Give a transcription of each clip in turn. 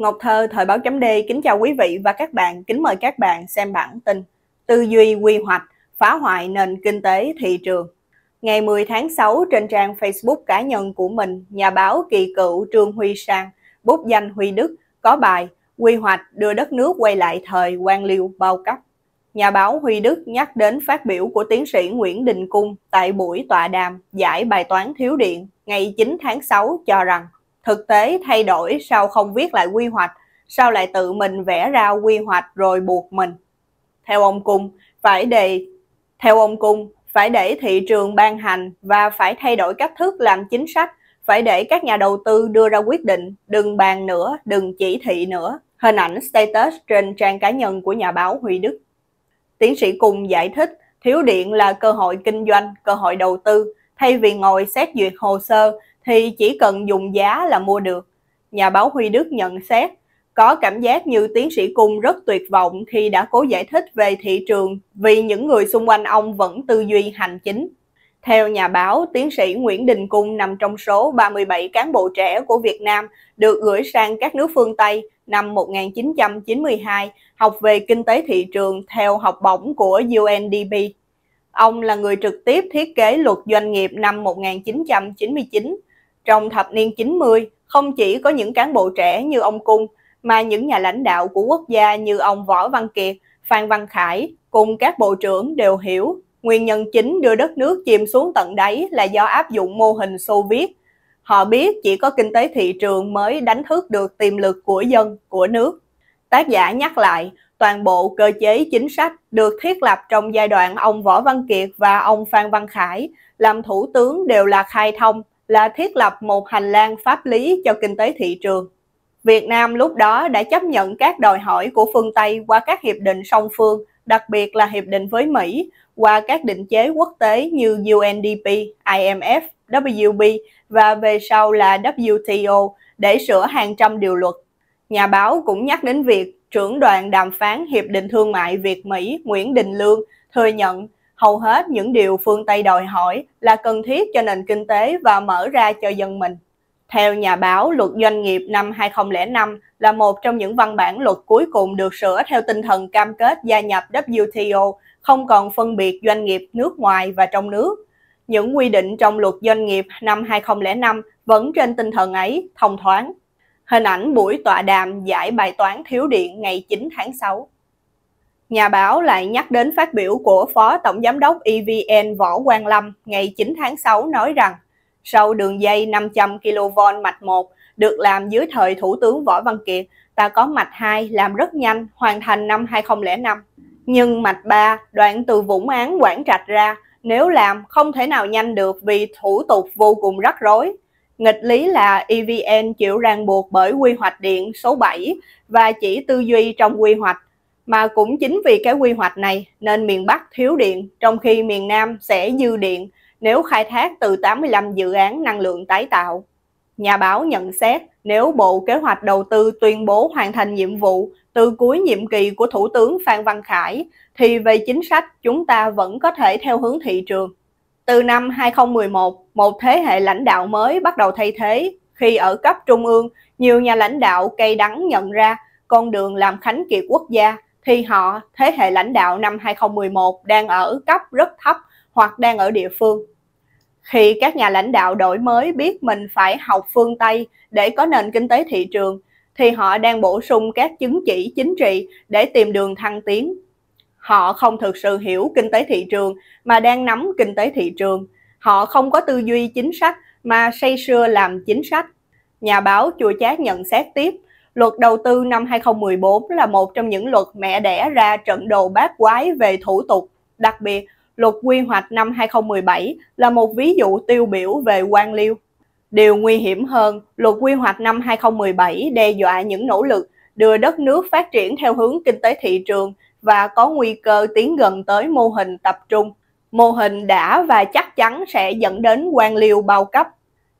Ngọc Thơ, Thời báo chấm D, kính chào quý vị và các bạn, kính mời các bạn xem bản tin Tư duy quy hoạch, phá hoại nền kinh tế thị trường. Ngày 10 tháng 6, trên trang Facebook cá nhân của mình, nhà báo kỳ cựu Trương Huy Sang, bút danh Huy Đức, có bài Quy hoạch đưa đất nước quay lại thời quan liêu bao cấp. Nhà báo Huy Đức nhắc đến phát biểu của tiến sĩ Nguyễn Đình Cung tại buổi tọa đàm giải bài toán thiếu điện ngày 9 tháng 6 cho rằng thực tế thay đổi sao không viết lại quy hoạch, sao lại tự mình vẽ ra quy hoạch rồi buộc mình. Theo ông Cung, phải để theo ông Cung, phải để thị trường ban hành và phải thay đổi cách thức làm chính sách, phải để các nhà đầu tư đưa ra quyết định, đừng bàn nữa, đừng chỉ thị nữa. Hình ảnh status trên trang cá nhân của nhà báo Huy Đức. Tiến sĩ Cung giải thích, thiếu điện là cơ hội kinh doanh, cơ hội đầu tư. Thay vì ngồi xét duyệt hồ sơ, thì chỉ cần dùng giá là mua được. Nhà báo Huy Đức nhận xét, có cảm giác như tiến sĩ Cung rất tuyệt vọng khi đã cố giải thích về thị trường vì những người xung quanh ông vẫn tư duy hành chính. Theo nhà báo, tiến sĩ Nguyễn Đình Cung nằm trong số 37 cán bộ trẻ của Việt Nam được gửi sang các nước phương Tây năm 1992 học về kinh tế thị trường theo học bổng của UNDP. Ông là người trực tiếp thiết kế luật doanh nghiệp năm 1999 trong thập niên 90, không chỉ có những cán bộ trẻ như ông Cung, mà những nhà lãnh đạo của quốc gia như ông Võ Văn Kiệt, Phan Văn Khải cùng các bộ trưởng đều hiểu nguyên nhân chính đưa đất nước chìm xuống tận đáy là do áp dụng mô hình Xô Viết. Họ biết chỉ có kinh tế thị trường mới đánh thức được tiềm lực của dân, của nước. Tác giả nhắc lại, toàn bộ cơ chế chính sách được thiết lập trong giai đoạn ông Võ Văn Kiệt và ông Phan Văn Khải làm thủ tướng đều là khai thông, là thiết lập một hành lang pháp lý cho kinh tế thị trường. Việt Nam lúc đó đã chấp nhận các đòi hỏi của phương Tây qua các hiệp định song phương, đặc biệt là hiệp định với Mỹ, qua các định chế quốc tế như UNDP, IMF, WB và về sau là WTO để sửa hàng trăm điều luật. Nhà báo cũng nhắc đến việc trưởng đoàn đàm phán Hiệp định Thương mại Việt-Mỹ Nguyễn Đình Lương thừa nhận hầu hết những điều phương Tây đòi hỏi là cần thiết cho nền kinh tế và mở ra cho dân mình. Theo nhà báo, luật doanh nghiệp năm 2005 là một trong những văn bản luật cuối cùng được sửa theo tinh thần cam kết gia nhập WTO, không còn phân biệt doanh nghiệp nước ngoài và trong nước. Những quy định trong luật doanh nghiệp năm 2005 vẫn trên tinh thần ấy thông thoáng. Hình ảnh buổi tọa đàm giải bài toán thiếu điện ngày 9 tháng 6 nhà báo lại nhắc đến phát biểu của Phó Tổng Giám đốc EVN Võ Quang Lâm ngày 9 tháng 6 nói rằng sau đường dây 500 kV mạch 1 được làm dưới thời Thủ tướng Võ Văn Kiệt, ta có mạch 2 làm rất nhanh, hoàn thành năm 2005. Nhưng mạch 3, đoạn từ Vũng Án Quảng Trạch ra, nếu làm không thể nào nhanh được vì thủ tục vô cùng rắc rối. Nghịch lý là EVN chịu ràng buộc bởi quy hoạch điện số 7 và chỉ tư duy trong quy hoạch mà cũng chính vì cái quy hoạch này nên miền Bắc thiếu điện, trong khi miền Nam sẽ dư điện nếu khai thác từ 85 dự án năng lượng tái tạo. Nhà báo nhận xét nếu Bộ Kế hoạch Đầu tư tuyên bố hoàn thành nhiệm vụ từ cuối nhiệm kỳ của Thủ tướng Phan Văn Khải, thì về chính sách chúng ta vẫn có thể theo hướng thị trường. Từ năm 2011, một thế hệ lãnh đạo mới bắt đầu thay thế khi ở cấp trung ương, nhiều nhà lãnh đạo cây đắng nhận ra con đường làm khánh kiệt quốc gia thì họ thế hệ lãnh đạo năm 2011 đang ở cấp rất thấp hoặc đang ở địa phương. Khi các nhà lãnh đạo đổi mới biết mình phải học phương Tây để có nền kinh tế thị trường thì họ đang bổ sung các chứng chỉ chính trị để tìm đường thăng tiến. Họ không thực sự hiểu kinh tế thị trường mà đang nắm kinh tế thị trường. Họ không có tư duy chính sách mà say sưa làm chính sách. Nhà báo Chùa Chát nhận xét tiếp – Luật đầu tư năm 2014 là một trong những luật mẹ đẻ ra trận đồ bát quái về thủ tục. Đặc biệt, luật quy hoạch năm 2017 là một ví dụ tiêu biểu về quan liêu. Điều nguy hiểm hơn, luật quy hoạch năm 2017 đe dọa những nỗ lực đưa đất nước phát triển theo hướng kinh tế thị trường và có nguy cơ tiến gần tới mô hình tập trung. Mô hình đã và chắc chắn sẽ dẫn đến quan liêu bao cấp.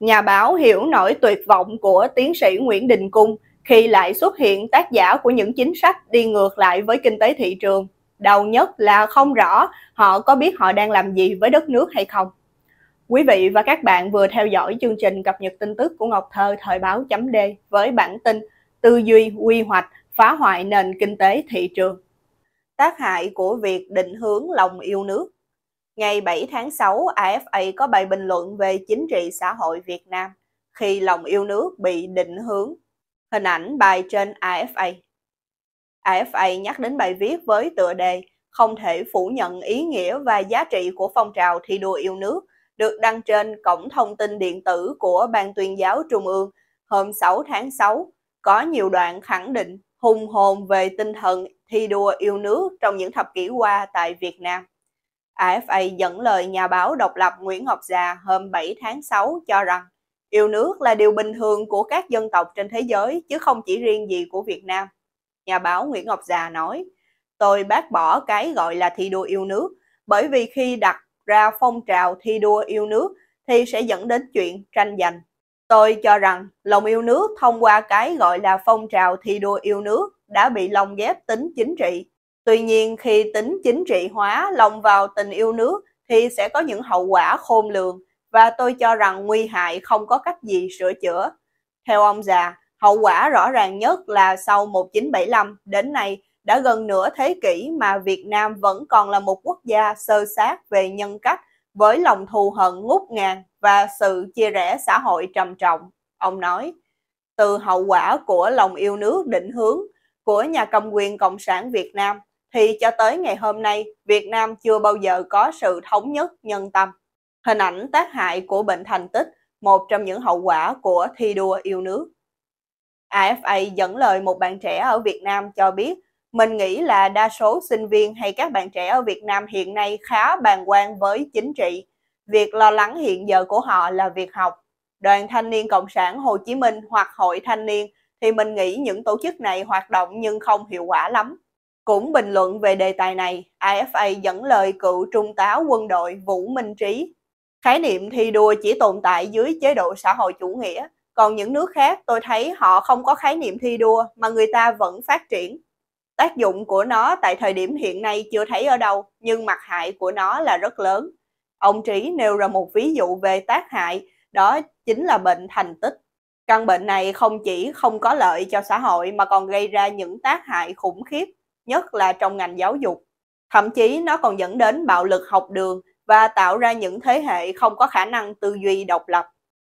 Nhà báo hiểu nổi tuyệt vọng của tiến sĩ Nguyễn Đình Cung khi lại xuất hiện tác giả của những chính sách đi ngược lại với kinh tế thị trường. Đầu nhất là không rõ họ có biết họ đang làm gì với đất nước hay không. Quý vị và các bạn vừa theo dõi chương trình cập nhật tin tức của Ngọc Thơ thời báo chấm D với bản tin Tư duy quy hoạch phá hoại nền kinh tế thị trường. Tác hại của việc định hướng lòng yêu nước Ngày 7 tháng 6, AFA có bài bình luận về chính trị xã hội Việt Nam khi lòng yêu nước bị định hướng Hình ảnh bài trên AFA AFA nhắc đến bài viết với tựa đề Không thể phủ nhận ý nghĩa và giá trị của phong trào thi đua yêu nước được đăng trên cổng thông tin điện tử của Ban tuyên giáo Trung ương hôm 6 tháng 6 có nhiều đoạn khẳng định hùng hồn về tinh thần thi đua yêu nước trong những thập kỷ qua tại Việt Nam. AFA dẫn lời nhà báo độc lập Nguyễn Ngọc Già hôm 7 tháng 6 cho rằng Yêu nước là điều bình thường của các dân tộc trên thế giới chứ không chỉ riêng gì của Việt Nam. Nhà báo Nguyễn Ngọc Già nói, tôi bác bỏ cái gọi là thi đua yêu nước bởi vì khi đặt ra phong trào thi đua yêu nước thì sẽ dẫn đến chuyện tranh giành. Tôi cho rằng lòng yêu nước thông qua cái gọi là phong trào thi đua yêu nước đã bị lồng ghép tính chính trị. Tuy nhiên khi tính chính trị hóa lồng vào tình yêu nước thì sẽ có những hậu quả khôn lường và tôi cho rằng nguy hại không có cách gì sửa chữa. Theo ông già, hậu quả rõ ràng nhất là sau 1975 đến nay đã gần nửa thế kỷ mà Việt Nam vẫn còn là một quốc gia sơ sát về nhân cách với lòng thù hận ngút ngàn và sự chia rẽ xã hội trầm trọng. Ông nói, từ hậu quả của lòng yêu nước định hướng của nhà cầm quyền Cộng sản Việt Nam thì cho tới ngày hôm nay Việt Nam chưa bao giờ có sự thống nhất nhân tâm hình ảnh tác hại của bệnh thành tích, một trong những hậu quả của thi đua yêu nước. AFA dẫn lời một bạn trẻ ở Việt Nam cho biết, mình nghĩ là đa số sinh viên hay các bạn trẻ ở Việt Nam hiện nay khá bàn quan với chính trị. Việc lo lắng hiện giờ của họ là việc học. Đoàn Thanh niên Cộng sản Hồ Chí Minh hoặc Hội Thanh niên thì mình nghĩ những tổ chức này hoạt động nhưng không hiệu quả lắm. Cũng bình luận về đề tài này, AFA dẫn lời cựu trung tá quân đội Vũ Minh Trí Khái niệm thi đua chỉ tồn tại dưới chế độ xã hội chủ nghĩa, còn những nước khác tôi thấy họ không có khái niệm thi đua mà người ta vẫn phát triển. Tác dụng của nó tại thời điểm hiện nay chưa thấy ở đâu, nhưng mặt hại của nó là rất lớn. Ông Trí nêu ra một ví dụ về tác hại, đó chính là bệnh thành tích. Căn bệnh này không chỉ không có lợi cho xã hội mà còn gây ra những tác hại khủng khiếp, nhất là trong ngành giáo dục. Thậm chí nó còn dẫn đến bạo lực học đường, và tạo ra những thế hệ không có khả năng tư duy độc lập.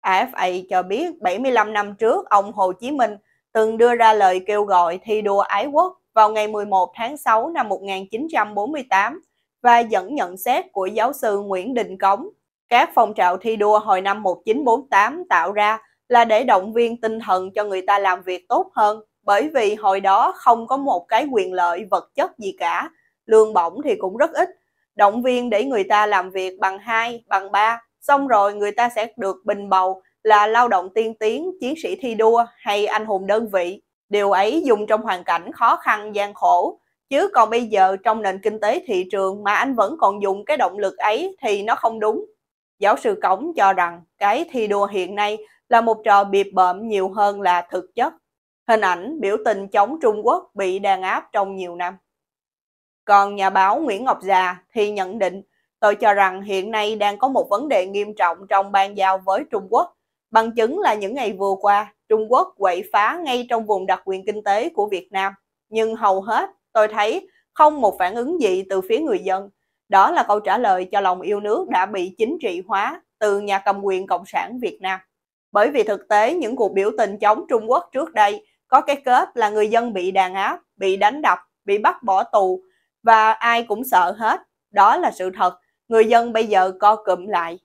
AFA cho biết 75 năm trước, ông Hồ Chí Minh từng đưa ra lời kêu gọi thi đua ái quốc vào ngày 11 tháng 6 năm 1948 và dẫn nhận xét của giáo sư Nguyễn Đình Cống. Các phong trào thi đua hồi năm 1948 tạo ra là để động viên tinh thần cho người ta làm việc tốt hơn bởi vì hồi đó không có một cái quyền lợi vật chất gì cả, lương bổng thì cũng rất ít động viên để người ta làm việc bằng 2, bằng 3, xong rồi người ta sẽ được bình bầu là lao động tiên tiến, chiến sĩ thi đua hay anh hùng đơn vị. Điều ấy dùng trong hoàn cảnh khó khăn, gian khổ. Chứ còn bây giờ trong nền kinh tế thị trường mà anh vẫn còn dùng cái động lực ấy thì nó không đúng. Giáo sư Cổng cho rằng cái thi đua hiện nay là một trò bịp bợm nhiều hơn là thực chất. Hình ảnh biểu tình chống Trung Quốc bị đàn áp trong nhiều năm. Còn nhà báo Nguyễn Ngọc Già thì nhận định, tôi cho rằng hiện nay đang có một vấn đề nghiêm trọng trong ban giao với Trung Quốc. Bằng chứng là những ngày vừa qua, Trung Quốc quậy phá ngay trong vùng đặc quyền kinh tế của Việt Nam. Nhưng hầu hết, tôi thấy không một phản ứng gì từ phía người dân. Đó là câu trả lời cho lòng yêu nước đã bị chính trị hóa từ nhà cầm quyền Cộng sản Việt Nam. Bởi vì thực tế những cuộc biểu tình chống Trung Quốc trước đây có cái kết là người dân bị đàn áp, bị đánh đập, bị bắt bỏ tù và ai cũng sợ hết. Đó là sự thật, người dân bây giờ co cụm lại.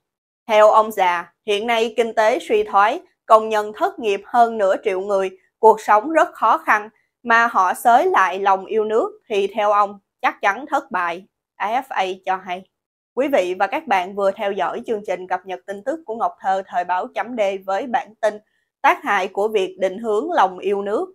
Theo ông già, hiện nay kinh tế suy thoái, công nhân thất nghiệp hơn nửa triệu người, cuộc sống rất khó khăn, mà họ xới lại lòng yêu nước thì theo ông chắc chắn thất bại, AFA cho hay. Quý vị và các bạn vừa theo dõi chương trình cập nhật tin tức của Ngọc Thơ thời báo chấm D với bản tin tác hại của việc định hướng lòng yêu nước